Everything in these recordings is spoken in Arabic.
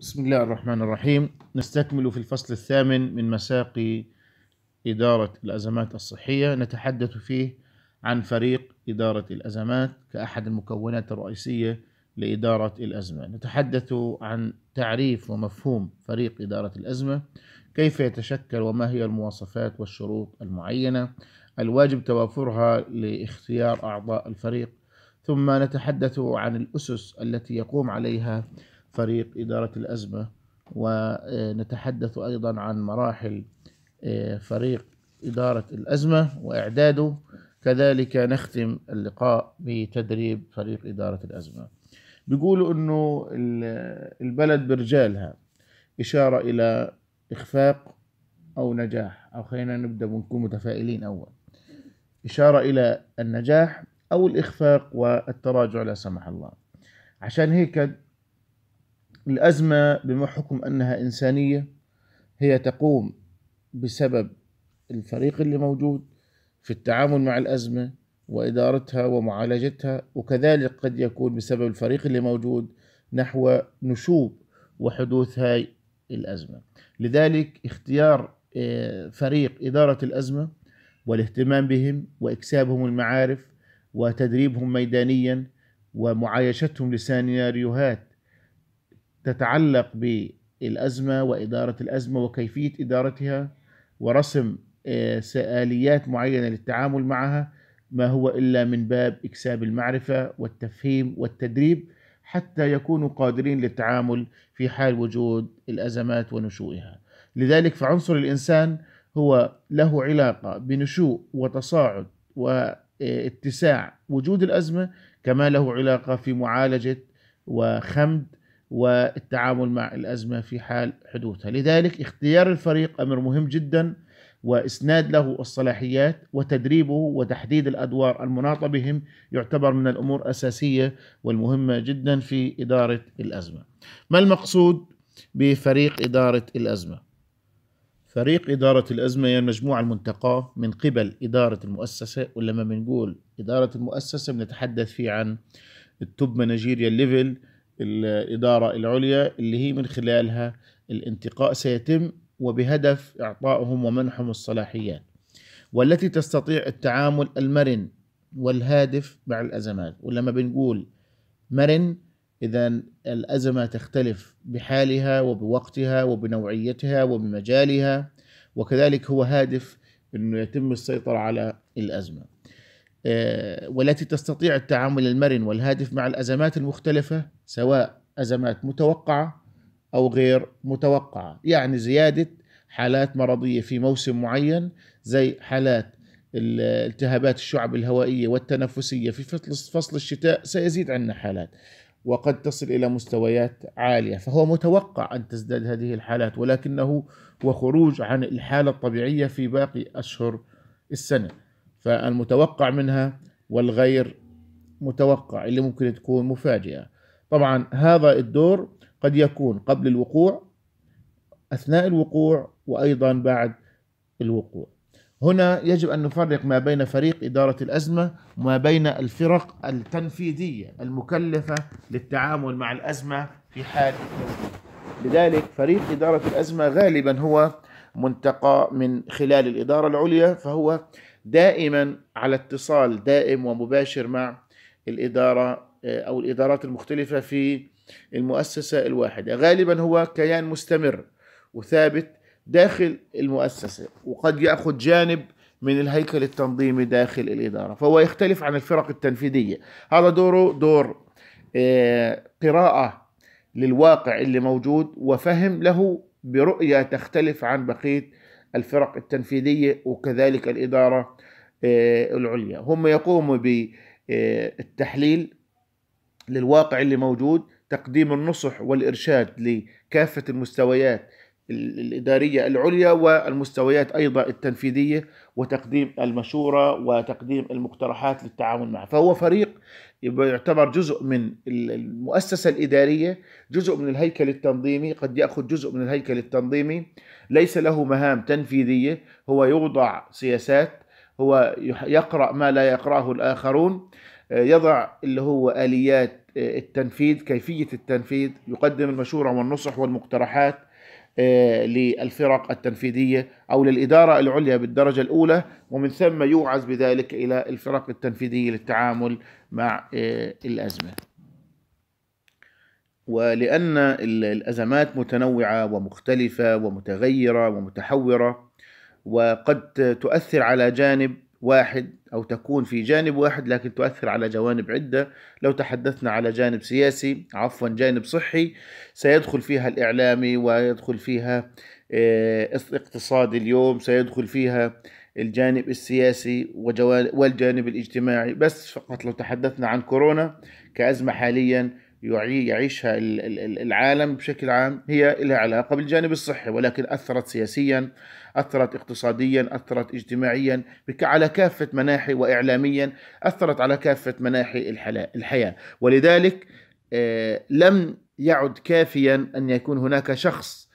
بسم الله الرحمن الرحيم نستكمل في الفصل الثامن من مساق إدارة الأزمات الصحية نتحدث فيه عن فريق إدارة الأزمات كأحد المكونات الرئيسية لإدارة الأزمة نتحدث عن تعريف ومفهوم فريق إدارة الأزمة كيف يتشكل وما هي المواصفات والشروط المعينة الواجب توافرها لاختيار أعضاء الفريق ثم نتحدث عن الأسس التي يقوم عليها فريق إدارة الأزمة ونتحدث أيضا عن مراحل آه، فريق إدارة الأزمة وإعداده كذلك نختم اللقاء بتدريب فريق إدارة الأزمة بيقولوا أنه البلد برجالها إشارة إلى إخفاق أو نجاح أو خلينا نبدأ ونكون متفائلين أول إشارة إلى النجاح أو الإخفاق والتراجع لا سمح الله عشان هيك الأزمة بما حكم أنها إنسانية هي تقوم بسبب الفريق اللي موجود في التعامل مع الأزمة وإدارتها ومعالجتها وكذلك قد يكون بسبب الفريق اللي موجود نحو نشوب وحدوث هاي الأزمة لذلك اختيار آه، فريق إدارة الأزمة والاهتمام بهم وإكسابهم المعارف وتدريبهم ميدانيا ومعايشتهم لسيناريوهات تتعلق بالازمه واداره الازمه وكيفيه ادارتها ورسم آه، آليات معينه للتعامل معها ما هو الا من باب اكساب المعرفه والتفهيم والتدريب حتى يكونوا قادرين للتعامل في حال وجود الازمات ونشوئها. لذلك فعنصر الانسان هو له علاقه بنشوء وتصاعد واتساع وجود الازمه كما له علاقه في معالجه وخمد والتعامل مع الأزمة في حال حدوثها لذلك اختيار الفريق أمر مهم جدا وإسناد له الصلاحيات وتدريبه وتحديد الأدوار المناطة بهم يعتبر من الأمور الأساسية والمهمة جدا في إدارة الأزمة ما المقصود بفريق إدارة الأزمة؟ فريق إدارة الأزمة هي يعني المجموعة المنتقاة من قبل إدارة المؤسسة ولما بنقول إدارة المؤسسة بنتحدث فيه عن التوب مانجيريال ليفل الإدارة العليا اللي هي من خلالها الانتقاء سيتم وبهدف إعطائهم ومنحهم الصلاحيات والتي تستطيع التعامل المرن والهادف مع الأزمات ولما بنقول مرن إذا الأزمة تختلف بحالها وبوقتها وبنوعيتها وبمجالها وكذلك هو هادف أنه يتم السيطرة على الأزمة آه، والتي تستطيع التعامل المرن والهادف مع الأزمات المختلفة سواء أزمات متوقعة أو غير متوقعة يعني زيادة حالات مرضية في موسم معين زي حالات التهابات الشعب الهوائية والتنفسية في فصل الشتاء سيزيد عندنا حالات وقد تصل إلى مستويات عالية فهو متوقع أن تزداد هذه الحالات ولكنه وخروج عن الحالة الطبيعية في باقي أشهر السنة فالمتوقع منها والغير متوقع اللي ممكن تكون مفاجئة طبعا هذا الدور قد يكون قبل الوقوع أثناء الوقوع وأيضا بعد الوقوع هنا يجب أن نفرق ما بين فريق إدارة الأزمة وما بين الفرق التنفيذية المكلفة للتعامل مع الأزمة في حال لذلك فريق إدارة الأزمة غالبا هو منتقى من خلال الإدارة العليا فهو دائما على اتصال دائم ومباشر مع الإدارة أو الإدارات المختلفة في المؤسسة الواحدة غالبا هو كيان مستمر وثابت داخل المؤسسة وقد يأخذ جانب من الهيكل التنظيمي داخل الإدارة فهو يختلف عن الفرق التنفيذية هذا دوره دور آه، قراءة للواقع اللي موجود وفهم له برؤية تختلف عن بقية الفرق التنفيذية وكذلك الإدارة آه، العليا هم يقوموا بالتحليل آه، للواقع اللي موجود تقديم النصح والإرشاد لكافة المستويات الإدارية العليا والمستويات أيضا التنفيذية وتقديم المشورة وتقديم المقترحات للتعامل معه فهو فريق يعتبر جزء من المؤسسة الإدارية جزء من الهيكل التنظيمي قد يأخذ جزء من الهيكل التنظيمي ليس له مهام تنفيذية هو يوضع سياسات هو يقرأ ما لا يقرأه الآخرون آه، يضع اللي هو آليات التنفيذ كيفية التنفيذ يقدم المشورة والنصح والمقترحات آه، للفرق التنفيذية أو للإدارة العليا بالدرجة الأولى ومن ثم يوعز بذلك إلى الفرق التنفيذية للتعامل مع آه، الأزمة ولأن الأزمات متنوعة ومختلفة ومتغيرة ومتحورة وقد تؤثر على جانب واحد أو تكون في جانب واحد لكن تؤثر على جوانب عدة لو تحدثنا على جانب سياسي عفوا جانب صحي سيدخل فيها الإعلامي ويدخل فيها آه، اقتصادي اليوم سيدخل فيها الجانب السياسي والجانب الاجتماعي بس فقط لو تحدثنا عن كورونا كأزمة حاليا يعيشها العالم بشكل عام هي لها علاقة بالجانب الصحي ولكن أثرت سياسيا أثرت اقتصاديا أثرت اجتماعيا على كافة مناحي وإعلاميا أثرت على كافة مناحي الحياة ولذلك آه، لم يعد كافيا أن يكون هناك شخص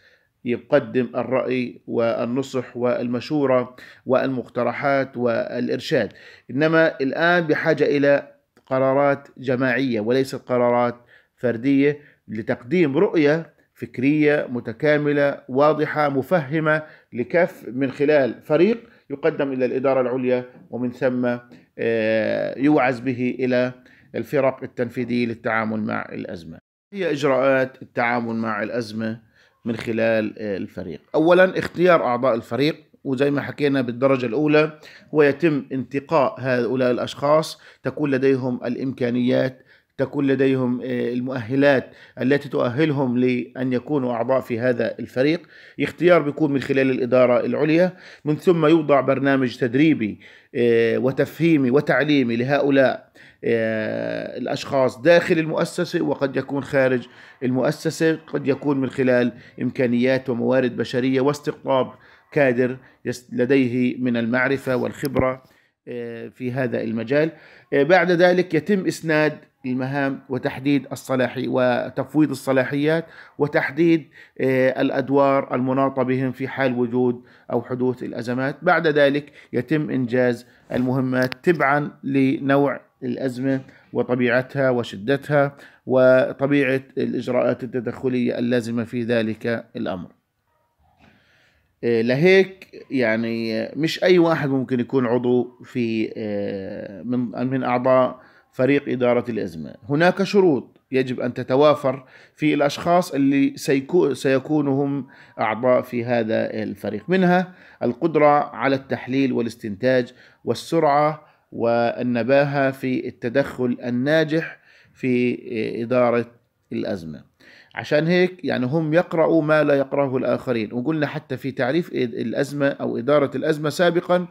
يقدم الرأي والنصح والمشورة والمقترحات والإرشاد إنما الآن بحاجة إلى قرارات جماعية وليست قرارات فردية لتقديم رؤية فكرية متكاملة واضحة مفهمة لكف من خلال فريق يقدم إلى الإدارة العليا ومن ثم آه، يوعز به إلى الفرق التنفيذية للتعامل مع الأزمة هي إجراءات التعامل مع الأزمة من خلال آه، الفريق أولا اختيار أعضاء الفريق وزي ما حكينا بالدرجة الأولى هو يتم انتقاء هؤلاء الأشخاص تكون لديهم الإمكانيات تكون لديهم آه، المؤهلات التي تؤهلهم لأن يكونوا أعضاء في هذا الفريق اختيار بيكون من خلال الإدارة العليا من ثم يوضع برنامج تدريبي آه، وتفهيمي وتعليمي لهؤلاء آه، الأشخاص داخل المؤسسة وقد يكون خارج المؤسسة قد يكون من خلال إمكانيات وموارد بشرية واستقطاب كادر لديه من المعرفة والخبرة في هذا المجال بعد ذلك يتم إسناد المهام وتحديد الصلاحي وتفويض الصلاحيات وتحديد آه، الادوار المناطه بهم في حال وجود او حدوث الازمات، بعد ذلك يتم انجاز المهمات تبعا لنوع الازمه وطبيعتها وشدتها وطبيعه الاجراءات التدخليه اللازمه في ذلك الامر. آه، لهيك يعني مش اي واحد ممكن يكون عضو في آه، من من اعضاء فريق إدارة الأزمة هناك شروط يجب أن تتوافر في الأشخاص اللي سيكو هم أعضاء في هذا الفريق منها القدرة على التحليل والاستنتاج والسرعة والنباهة في التدخل الناجح في إدارة الأزمة عشان هيك يعني هم يقرأوا ما لا يقرأه الآخرين وقلنا حتى في تعريف الأزمة أو إدارة الأزمة سابقاً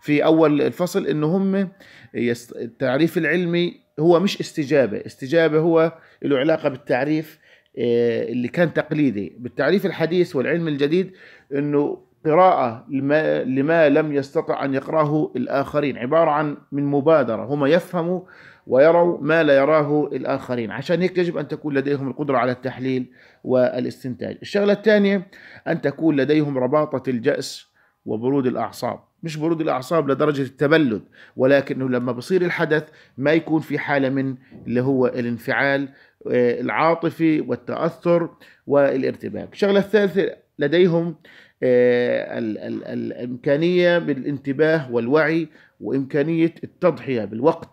في اول الفصل ان هم يست... التعريف العلمي هو مش استجابه استجابه هو له علاقه بالتعريف آه، اللي كان تقليدي بالتعريف الحديث والعلم الجديد انه قراءة لما, لما لم يستطع أن يقراه الآخرين عبارة عن من مبادرة هم يفهموا ويروا ما لا يراه الآخرين عشان هيك يجب أن تكون لديهم القدرة على التحليل والاستنتاج الشغلة الثانية أن تكون لديهم رباطة الجأس وبرود الأعصاب مش برود الاعصاب لدرجه التبلد ولكنه لما بصير الحدث ما يكون في حاله من اللي هو الانفعال آه، العاطفي والتاثر والارتباك الشغله الثالثه لديهم آه، الامكانيه بالانتباه والوعي وامكانيه التضحيه بالوقت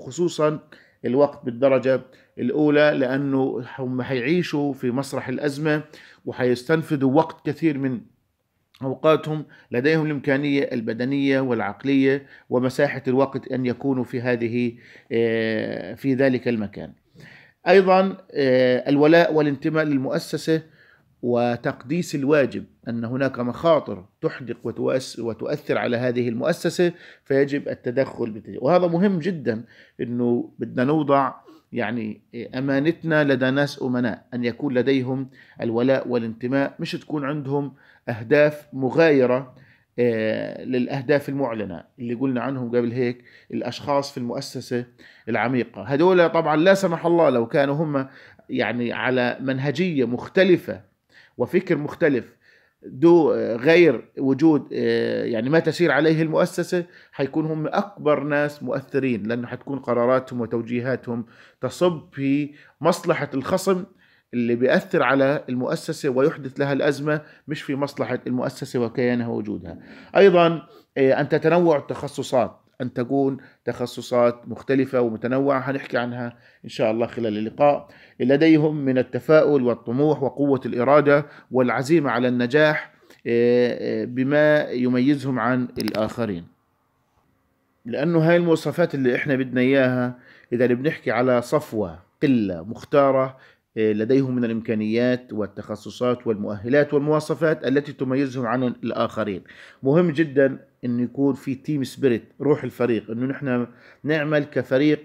خصوصا الوقت بالدرجه الاولى لانه هم حيعيشوا في مسرح الازمه وحيستنفذوا وقت كثير من أوقاتهم لديهم الإمكانية البدنية والعقلية ومساحة الوقت أن يكونوا في هذه آه، في ذلك المكان. أيضا آه، الولاء والانتماء للمؤسسة وتقديس الواجب أن هناك مخاطر تحدق وتؤثر على هذه المؤسسة فيجب التدخل بتجه. وهذا مهم جدا أنه بدنا نوضع يعني أمانتنا لدى ناس أمناء أن يكون لديهم الولاء والانتماء مش تكون عندهم أهداف مغايرة آه، للأهداف المعلنة اللي قلنا عنهم قبل هيك الأشخاص في المؤسسة العميقة هدول طبعا لا سمح الله لو كانوا هم يعني على منهجية مختلفة وفكر مختلف دو آه، غير وجود آه، يعني ما تسير عليه المؤسسة حيكون هم أكبر ناس مؤثرين لأنه حتكون قراراتهم وتوجيهاتهم تصب في مصلحة الخصم اللي بيأثر على المؤسسة ويحدث لها الأزمة مش في مصلحة المؤسسة وكيانها ووجودها أيضا آه، أن تتنوع التخصصات أن تكون تخصصات مختلفة ومتنوعة هنحكي عنها إن شاء الله خلال اللقاء لديهم من التفاؤل والطموح وقوة الإرادة والعزيمة على النجاح آه، آه، بما يميزهم عن الآخرين لأنه هاي المواصفات اللي إحنا بدنا إياها إذا بنحكي على صفوة قلة مختارة آه، لديهم من الامكانيات والتخصصات والمؤهلات والمواصفات التي تميزهم عن الاخرين مهم جدا انه يكون في تيم سبيريت روح الفريق انه نحن نعمل كفريق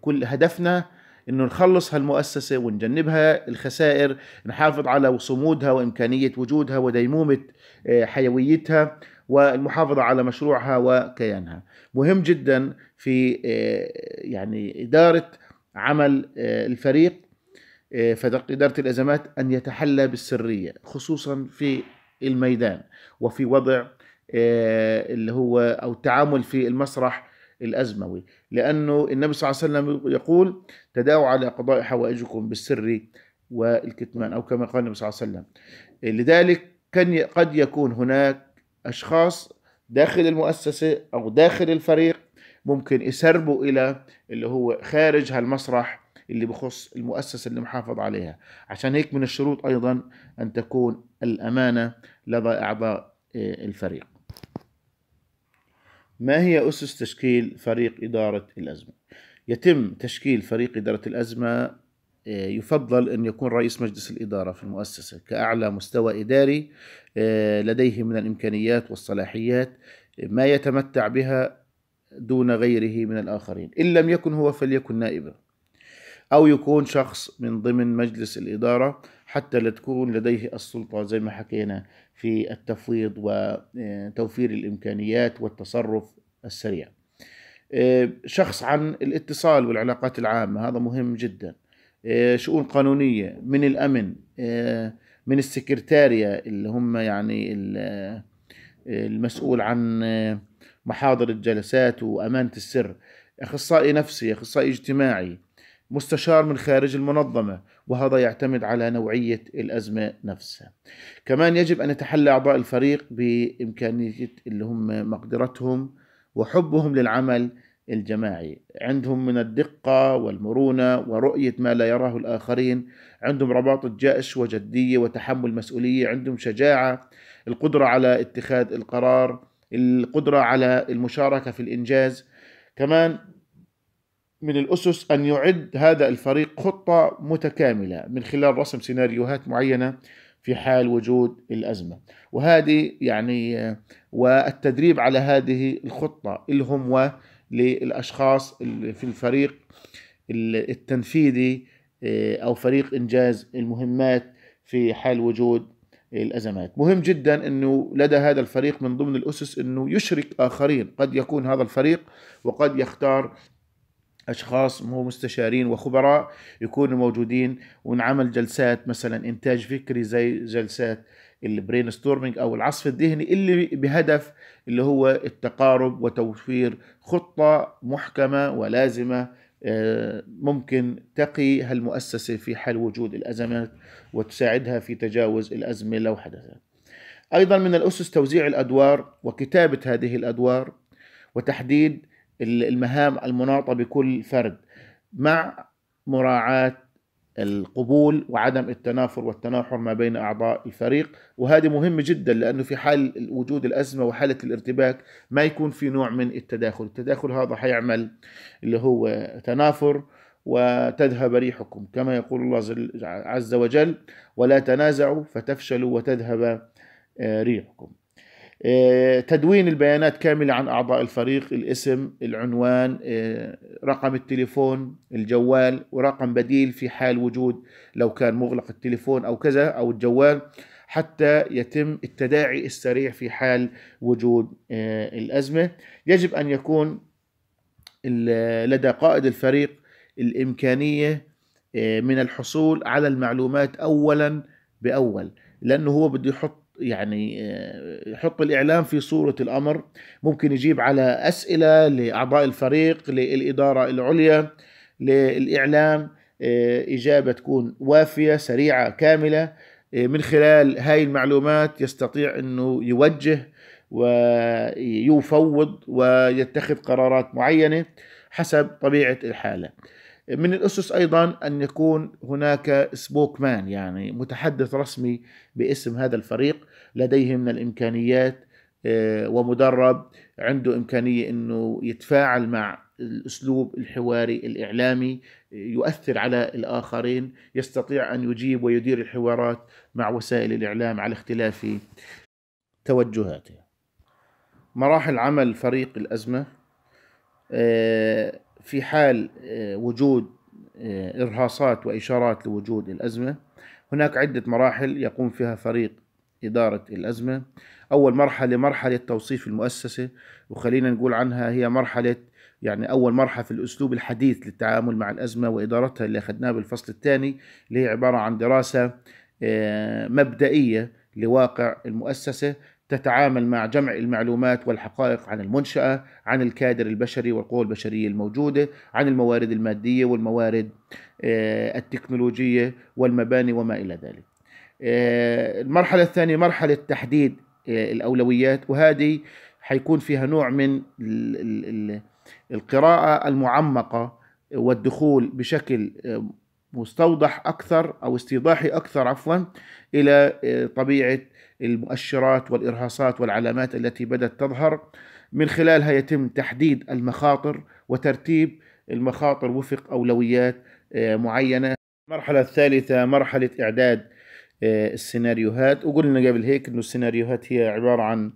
كل هدفنا انه نخلص هالمؤسسه ونجنبها الخسائر نحافظ على صمودها وامكانيه وجودها وديمومه آه، حيويتها والمحافظه على مشروعها وكيانها مهم جدا في آه، يعني اداره عمل الفريق آه، إدارة الأزمات أن يتحلى بالسرية خصوصا في الميدان وفي وضع آه، اللي هو أو التعامل في المسرح الأزموي لأنه النبي صلى الله عليه وسلم يقول تداووا على قضاء حوائجكم بالسر والكتمان أو كما قال النبي صلى الله عليه وسلم لذلك كان قد يكون هناك أشخاص داخل المؤسسة أو داخل الفريق ممكن يسربوا إلى اللي هو خارج هالمسرح اللي بخص المؤسسة اللي محافظ عليها عشان هيك من الشروط أيضا أن تكون الأمانة لدى أعضاء آه، الفريق ما هي أسس تشكيل فريق إدارة الأزمة؟ يتم تشكيل فريق إدارة الأزمة آه، يفضل أن يكون رئيس مجلس الإدارة في المؤسسة كأعلى مستوى إداري آه، لديه من الإمكانيات والصلاحيات ما يتمتع بها دون غيره من الآخرين إن لم يكن هو فليكن نائبه أو يكون شخص من ضمن مجلس الإدارة حتى لا تكون لديه السلطة زي ما حكينا في التفويض وتوفير آه، الإمكانيات والتصرف السريع آه، شخص عن الاتصال والعلاقات العامة هذا مهم جدا آه، شؤون قانونية من الأمن من السكرتارية اللي هم يعني المسؤول عن محاضر الجلسات وأمانة السر أخصائي نفسي أخصائي اجتماعي مستشار من خارج المنظمة وهذا يعتمد على نوعية الأزمة نفسها كمان يجب أن يتحلى أعضاء الفريق بإمكانية اللي هم مقدرتهم وحبهم للعمل الجماعي عندهم من الدقة والمرونة ورؤية ما لا يراه الآخرين عندهم رباط الجأش وجدية وتحمل مسؤولية عندهم شجاعة القدرة على اتخاذ القرار القدرة على المشاركة في الإنجاز كمان من الأسس أن يعد هذا الفريق خطة متكاملة من خلال رسم سيناريوهات معينة في حال وجود الأزمة وهذه يعني والتدريب على هذه الخطة لهم وللأشخاص في الفريق التنفيذي آه، أو فريق إنجاز المهمات في حال وجود الأزمات مهم جدا أنه لدى هذا الفريق من ضمن الأسس أنه يشرك آخرين قد يكون هذا الفريق وقد يختار اشخاص مو مستشارين وخبراء يكونوا موجودين ونعمل جلسات مثلا انتاج فكري زي جلسات البرين ستورمينج او العصف الذهني اللي بهدف اللي هو التقارب وتوفير خطه محكمه ولازمه آه، ممكن تقي هالمؤسسه في حال وجود الازمات وتساعدها في تجاوز الازمه لو حدثت. ايضا من الاسس توزيع الادوار وكتابه هذه الادوار وتحديد المهام المناطة بكل فرد مع مراعاة القبول وعدم التنافر والتناحر ما بين أعضاء الفريق وهذه مهمة جدا لأنه في حال وجود الأزمة وحالة الارتباك ما يكون في نوع من التداخل التداخل هذا حيعمل اللي هو تنافر وتذهب ريحكم كما يقول الله عز وجل ولا تنازعوا فتفشلوا وتذهب آه، ريحكم آه، تدوين البيانات كاملة عن أعضاء الفريق الاسم العنوان آه، رقم التليفون الجوال ورقم بديل في حال وجود لو كان مغلق التليفون أو كذا أو الجوال حتى يتم التداعي السريع في حال وجود آه، الأزمة يجب أن يكون لدى قائد الفريق الإمكانية من الحصول على المعلومات أولا بأول لأنه هو بده يحط يعني آه، يحط الاعلام في صوره الامر ممكن يجيب على اسئله لاعضاء الفريق للاداره العليا للاعلام آه، اجابه تكون وافيه سريعه كامله آه، من خلال هاي المعلومات يستطيع انه يوجه ويفوض ويتخذ قرارات معينه حسب طبيعه الحاله من الأسس أيضا أن يكون هناك سبوك مان يعني متحدث رسمي باسم هذا الفريق لديه من الإمكانيات آه، ومدرب عنده إمكانية أنه يتفاعل مع الأسلوب الحواري الإعلامي يؤثر على الآخرين يستطيع أن يجيب ويدير الحوارات مع وسائل الإعلام على اختلاف توجهاته مراحل عمل فريق الأزمة آه، في حال آه، وجود آه، إرهاصات وإشارات لوجود الأزمة هناك عدة مراحل يقوم فيها فريق إدارة الأزمة أول مرحلة مرحلة توصيف المؤسسة وخلينا نقول عنها هي مرحلة يعني أول مرحلة في الأسلوب الحديث للتعامل مع الأزمة وإدارتها اللي أخذناه بالفصل الثاني اللي هي عبارة عن دراسة آه، مبدئية لواقع المؤسسة تتعامل مع جمع المعلومات والحقائق عن المنشأة عن الكادر البشري والقوى البشرية الموجودة عن الموارد المادية والموارد آه، التكنولوجية والمباني وما إلى ذلك آه، المرحلة الثانية مرحلة تحديد آه، الأولويات وهذه حيكون فيها نوع من القراءة المعمقة والدخول بشكل مستوضح أكثر أو استيضاحي أكثر عفوا إلى آه، طبيعة المؤشرات والإرهاصات والعلامات التي بدأت تظهر من خلالها يتم تحديد المخاطر وترتيب المخاطر وفق أولويات آه، معينة المرحلة الثالثة مرحلة إعداد آه، السيناريوهات وقلنا قبل هيك أن السيناريوهات هي عبارة عن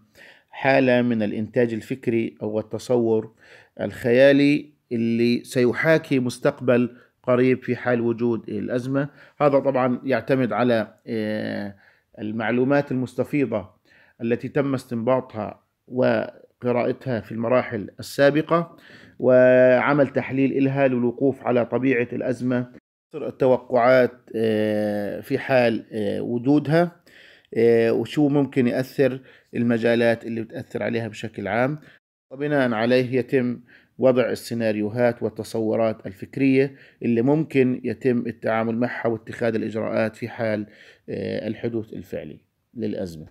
حالة من الإنتاج الفكري أو التصور الخيالي اللي سيحاكي مستقبل قريب في حال وجود الأزمة هذا طبعا يعتمد على آه، المعلومات المستفيضة التي تم استنباطها وقراءتها في المراحل السابقة وعمل تحليل الها للوقوف على طبيعة الأزمة التوقعات آه، في حال آه، وجودها وشو ممكن يأثر المجالات اللي بتأثر عليها بشكل عام وبناء عليه يتم وضع السيناريوهات والتصورات الفكرية اللي ممكن يتم التعامل معها واتخاذ الإجراءات في حال آه، الحدوث الفعلي للأزمة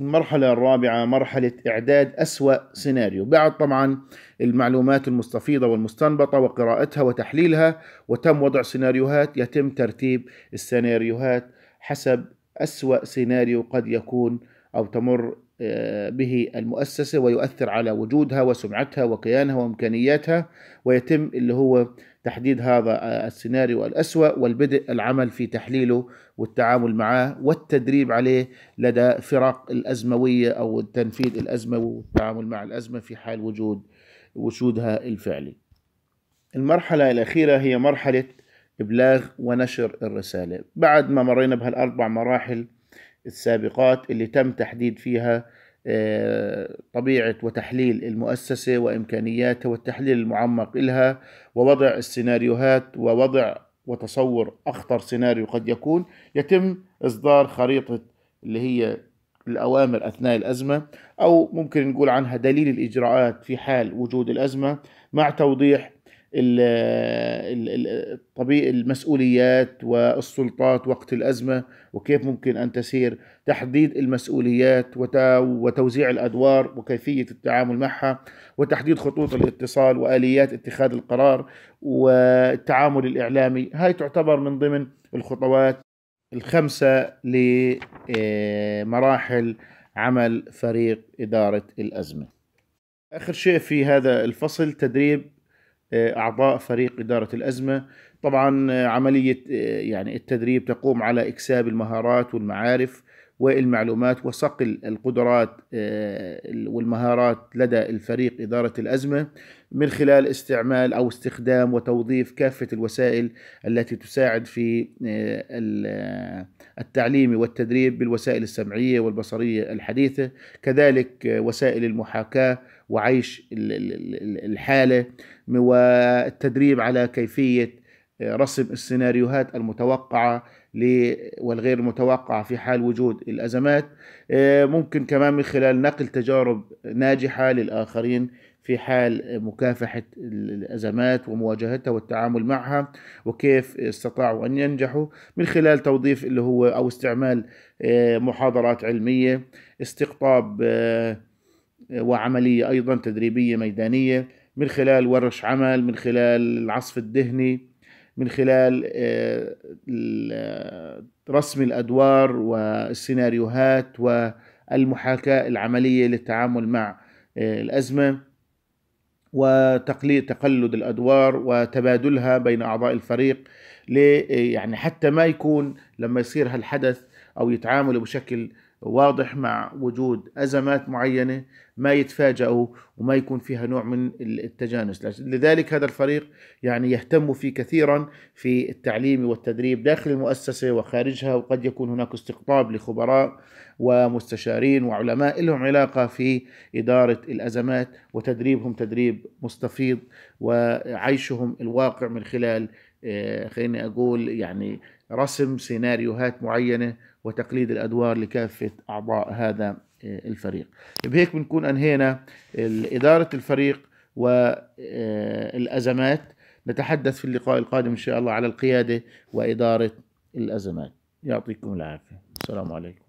المرحلة الرابعة مرحلة إعداد أسوأ سيناريو بعد طبعا المعلومات المستفيضة والمستنبطة وقراءتها وتحليلها وتم وضع سيناريوهات يتم ترتيب السيناريوهات حسب أسوأ سيناريو قد يكون أو تمر آه، به المؤسسة ويؤثر على وجودها وسمعتها وكيانها وإمكانياتها ويتم اللي هو تحديد هذا السيناريو الأسوأ والبدء العمل في تحليله والتعامل معه والتدريب عليه لدى فرق الأزموية أو تنفيذ الأزمة والتعامل مع الأزمة في حال وجود وجودها الفعلي المرحلة الأخيرة هي مرحلة إبلاغ ونشر الرسالة بعد ما مرينا بهالأربع مراحل السابقات اللي تم تحديد فيها آه، طبيعة وتحليل المؤسسة وإمكانياتها والتحليل المعمق إلها ووضع السيناريوهات ووضع وتصور أخطر سيناريو قد يكون يتم إصدار خريطة اللي هي الأوامر أثناء الأزمة أو ممكن نقول عنها دليل الإجراءات في حال وجود الأزمة مع توضيح الطبيعي المسؤوليات والسلطات وقت الأزمة وكيف ممكن أن تسير تحديد المسؤوليات وتوزيع الأدوار وكيفية التعامل معها وتحديد خطوط الاتصال وآليات اتخاذ القرار والتعامل الإعلامي هاي تعتبر من ضمن الخطوات الخمسة لمراحل آه، عمل فريق إدارة الأزمة آخر شيء في هذا الفصل تدريب آه، أعضاء فريق إدارة الأزمة طبعا آه، عملية آه، يعني التدريب تقوم على إكساب المهارات والمعارف والمعلومات وصقل القدرات والمهارات لدى الفريق إدارة الأزمة من خلال استعمال أو استخدام وتوظيف كافة الوسائل التي تساعد في التعليم والتدريب بالوسائل السمعية والبصرية الحديثة كذلك وسائل المحاكاة وعيش الحالة والتدريب على كيفية آه، رسم السيناريوهات المتوقعة والغير متوقعة في حال وجود الأزمات آه، ممكن كمان من خلال نقل تجارب ناجحة للآخرين في حال مكافحة الأزمات ومواجهتها والتعامل معها وكيف استطاعوا أن ينجحوا من خلال توظيف اللي هو أو استعمال آه، محاضرات علمية استقطاب وعملية أيضا تدريبية ميدانية من خلال ورش عمل من خلال العصف الذهني من خلال آه، رسم الأدوار والسيناريوهات والمحاكاة العملية للتعامل مع آه، الأزمة وتقليد تقلد الأدوار وتبادلها بين أعضاء الفريق يعني حتى ما يكون لما يصير هالحدث أو يتعاملوا بشكل واضح مع وجود أزمات معينة ما يتفاجئوا وما يكون فيها نوع من التجانس لذلك هذا الفريق يعني يهتم فيه كثيرا في التعليم والتدريب داخل المؤسسة وخارجها وقد يكون هناك استقطاب لخبراء ومستشارين وعلماء لهم علاقة في إدارة الأزمات وتدريبهم تدريب مستفيض وعيشهم الواقع من خلال آه، خليني أقول يعني رسم سيناريوهات معينة وتقليد الأدوار لكافة أعضاء هذا آه، الفريق بهيك طيب، بنكون أنهينا إدارة الفريق والأزمات آه، نتحدث في اللقاء القادم إن شاء الله على القيادة وإدارة الأزمات يعطيكم العافية السلام عليكم